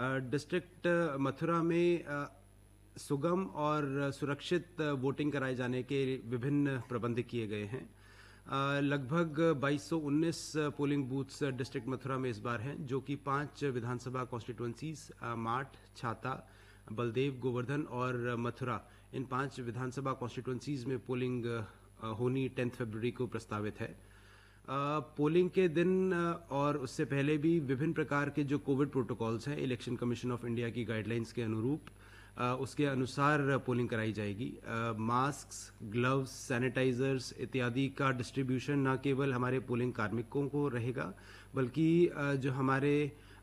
district Mathura में सुगम और सुरक्षित वोटिंग कराए जाने के विभिन्न प्रबंध किए गए हैं लगभग 2219 पोलिंग बूथ्स डिस्ट्रिक्ट मथुरा में इस बार हैं जो कि पांच विधानसभा कॉन्स्टिट्युएंसीज माठ छाता बलदेव गोवर्धन और मथुरा इन पांच विधानसभा कॉन्स्टिट्युएंसीज में पोलिंग होनी टेंथ फरवरी को प्रस्तावित है पोलिंग के दिन और उससे पहले भी विभिन्न प्रकार के जो कोविड प्रोटोकॉल्स हैं इलेक्शन कमीशन ऑफ इंडिया की गाइडलाइंस के अनुरूप उसके अनुसार पोलिंग कराई जाएगी मास्क ग्लव्स सैनिटाइजर्स इत्यादि का डिस्ट्रीब्यूशन न केवल हमारे पोलिंग कार्मिकों को रहेगा बल्कि जो हमारे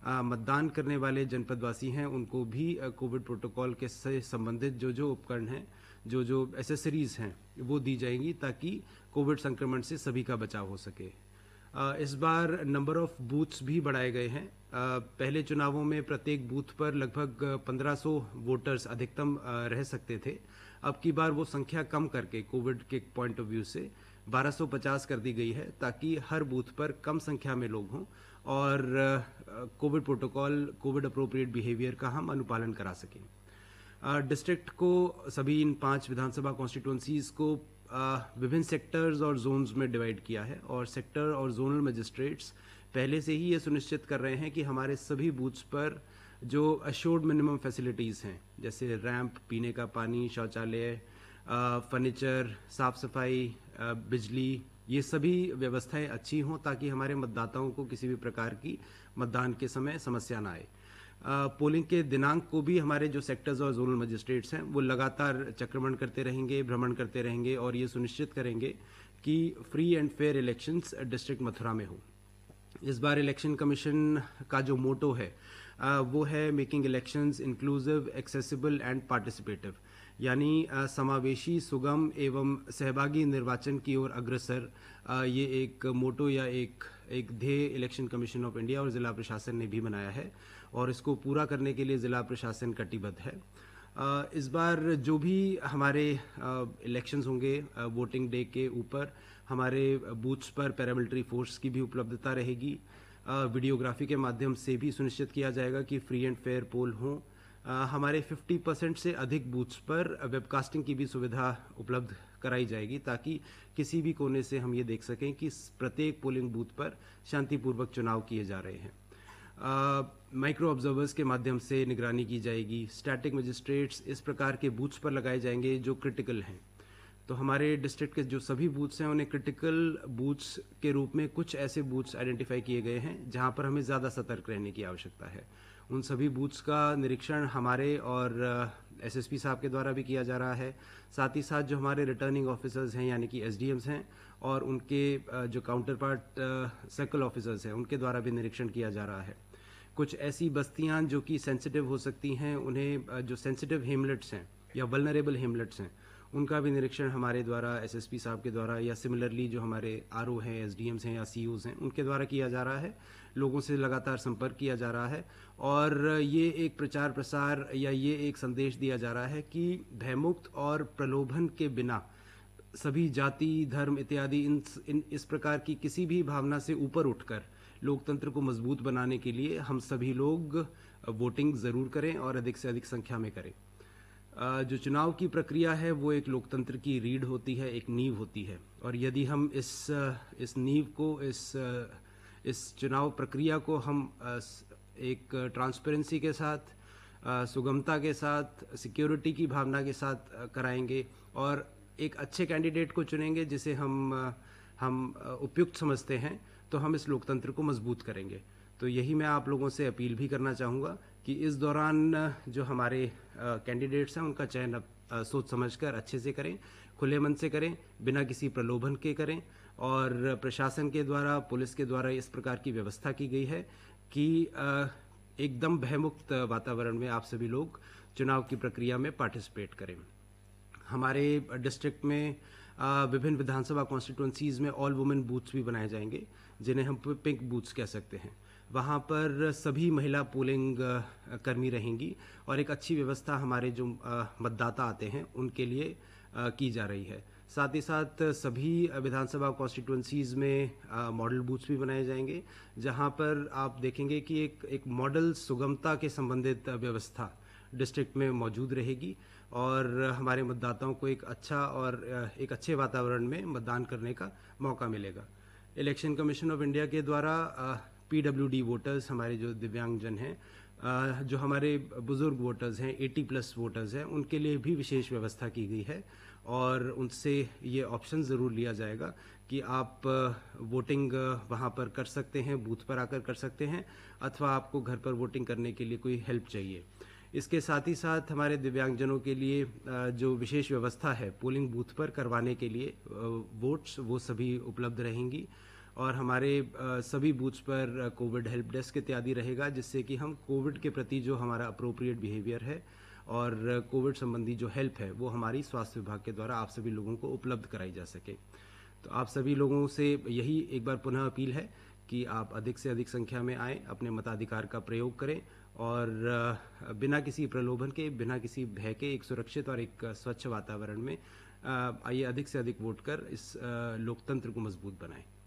मतदान करने वाले जनपदवासी हैं उनको भी कोविड प्रोटोकॉल के से संबंधित जो जो उपकरण हैं जो जो एसेसरीज़ हैं वो दी जाएंगी ताकि कोविड संक्रमण से सभी का बचाव हो सके इस बार नंबर ऑफ बूथ्स भी बढ़ाए गए हैं पहले चुनावों में प्रत्येक बूथ पर लगभग 1500 वोटर्स अधिकतम रह सकते थे अब की बार वो संख्या कम करके कोविड के पॉइंट ऑफ व्यू से 1250 कर दी गई है ताकि हर बूथ पर कम संख्या में लोग हों और covid protocol covid appropriate behaviour का हम अनुपालन करा सकें डिस्ट्रिक्ट को सभी इन पांच विधानसभा कॉन्स्टिट्यूंसीज को विभिन्न सेक्टर्स और जोन्स में डिवाइड किया है और सेक्टर और जोनल मजिस्ट्रेट्स पहले से ही ये सुनिश्चित कर रहे हैं कि हमारे सभी बूथ्स पर जो अश्योर्ड मिनिमम फैसिलिटीज़ हैं जैसे रैंप पीने का पानी शौचालय फर्नीचर साफ सफाई बिजली ये सभी व्यवस्थाएं अच्छी हों ताकि हमारे मतदाताओं को किसी भी प्रकार की मतदान के समय समस्या ना आए पोलिंग के दिनांक को भी हमारे जो सेक्टर्स और जोनल मजिस्ट्रेट्स हैं वो लगातार चक्रमण करते रहेंगे भ्रमण करते रहेंगे और ये सुनिश्चित करेंगे कि free and fair elections district Mathura में हो इस बार इलेक्शन कमीशन का जो मोटो है वो है making elections inclusive accessible and participative यानी समावेशी सुगम एवं सहभागी निर्वाचन की ओर अग्रसर ये एक मोटो या एक एक ध्येय इलेक्शन कमीशन ऑफ इंडिया और ज़िला प्रशासन ने भी बनाया है और इसको पूरा करने के लिए ज़िला प्रशासन कटिबद्ध है इस बार जो भी हमारे इलेक्शंस होंगे वोटिंग डे के ऊपर हमारे बूथ्स पर पैरामिलिट्री फोर्स की भी उपलब्धता रहेगी वीडियोग्राफी के माध्यम से भी सुनिश्चित किया जाएगा कि फ्री एंड फेयर पोल हों हमारे 50 परसेंट से अधिक बूथ्स पर वेबकास्टिंग की भी सुविधा उपलब्ध कराई जाएगी ताकि किसी भी कोने से हम ये देख सकें कि प्रत्येक पोलिंग बूथ पर शांतिपूर्वक चुनाव किए जा रहे हैं माइक्रो ऑब्जर्वर्स के माध्यम से निगरानी की जाएगी स्टैटिक मजिस्ट्रेट्स इस प्रकार के बूथ्स पर लगाए जाएंगे जो क्रिटिकल हैं तो हमारे डिस्ट्रिक्ट के जो सभी बूथ्स हैं उन्हें क्रिटिकल बूथ्स के रूप में कुछ ऐसे बूथ्स आइडेंटिफाई किए गए हैं जहां पर हमें ज़्यादा सतर्क रहने की आवश्यकता है उन सभी बूथ्स का निरीक्षण हमारे और एसएसपी साहब के द्वारा भी किया जा रहा है साथ ही साथ जो हमारे रिटर्निंग ऑफिसर्स हैं यानी कि एसडीएम्स हैं और उनके जो काउंटर पार्ट सर्कल ऑफिसर्स हैं उनके द्वारा भी निरीक्षण किया जा रहा है कुछ ऐसी बस्तियां जो कि सेंसिटिव हो सकती हैं उन्हें जो सेंसिटिव हेमलेट्स हैं या वलनरेबल हेमलेट्स हैं उनका भी निरीक्षण हमारे द्वारा एसएसपी साहब के द्वारा या सिमिलरली जो हमारे आर हैं एस हैं या सी e हैं उनके द्वारा किया जा रहा है लोगों से लगातार संपर्क किया जा रहा है और ये एक प्रचार प्रसार या ये एक संदेश दिया जा रहा है कि भयमुक्त और प्रलोभन के बिना सभी जाति धर्म इत्यादि इन, इन इस प्रकार की किसी भी भावना से ऊपर उठकर लोकतंत्र को मजबूत बनाने के लिए हम सभी लोग वोटिंग ज़रूर करें और अधिक से अधिक संख्या में करें जो चुनाव की प्रक्रिया है वो एक लोकतंत्र की रीढ़ होती है एक नींव होती है और यदि हम इस इस नींव को इस इस चुनाव प्रक्रिया को हम एक ट्रांसपेरेंसी के साथ सुगमता के साथ सिक्योरिटी की भावना के साथ कराएंगे और एक अच्छे कैंडिडेट को चुनेंगे जिसे हम हम उपयुक्त समझते हैं तो हम इस लोकतंत्र को मजबूत करेंगे तो यही मैं आप लोगों से अपील भी करना चाहूँगा कि इस दौरान जो हमारे कैंडिडेट्स हैं उनका चयन अब सोच समझ कर अच्छे से करें खुले मन से करें बिना किसी प्रलोभन के करें और प्रशासन के द्वारा पुलिस के द्वारा इस प्रकार की व्यवस्था की गई है कि एकदम भयमुक्त वातावरण में आप सभी लोग चुनाव की प्रक्रिया में पार्टिसिपेट करें हमारे डिस्ट्रिक्ट में विभिन्न विधानसभा कॉन्स्टिट्यूंसीज़ में ऑल वुमेन बूथ्स भी बनाए जाएंगे जिन्हें हम पिंक बूथ्स कह सकते हैं वहाँ पर सभी महिला पोलिंग कर्मी रहेंगी और एक अच्छी व्यवस्था हमारे जो मतदाता आते हैं उनके लिए की जा रही है साथ ही साथ सभी विधानसभा कॉन्स्टिट्यूंसीज में मॉडल बूथ्स भी बनाए जाएंगे जहाँ पर आप देखेंगे कि एक एक मॉडल सुगमता के संबंधित व्यवस्था डिस्ट्रिक्ट में मौजूद रहेगी और हमारे मतदाताओं को एक अच्छा और एक अच्छे वातावरण में मतदान करने का मौका मिलेगा इलेक्शन कमीशन ऑफ इंडिया के द्वारा डी वोटर्स हमारे जो दिव्यांगजन हैं जो हमारे बुज़ुर्ग वोटर्स हैं 80 प्लस वोटर्स हैं उनके लिए भी विशेष व्यवस्था की गई है और उनसे ये ऑप्शन ज़रूर लिया जाएगा कि आप वोटिंग वहाँ पर कर सकते हैं बूथ पर आकर कर सकते हैं अथवा आपको घर पर वोटिंग करने के लिए कोई हेल्प चाहिए इसके साथ ही साथ हमारे दिव्यांगजनों के लिए जो विशेष व्यवस्था है पोलिंग बूथ पर करवाने के लिए वोट्स वो सभी उपलब्ध रहेंगी और हमारे सभी बूथ्स पर कोविड हेल्प डेस्क इत्यादि रहेगा जिससे कि हम कोविड के प्रति जो हमारा अप्रोप्रिएट बिहेवियर है और कोविड संबंधी जो हेल्प है वो हमारी स्वास्थ्य विभाग के द्वारा आप सभी लोगों को उपलब्ध कराई जा सके तो आप सभी लोगों से यही एक बार पुनः अपील है कि आप अधिक से अधिक संख्या में आएँ अपने मताधिकार का प्रयोग करें और बिना किसी प्रलोभन के बिना किसी भय के एक सुरक्षित और एक स्वच्छ वातावरण में आइए अधिक से अधिक वोट कर इस लोकतंत्र को मजबूत बनाएं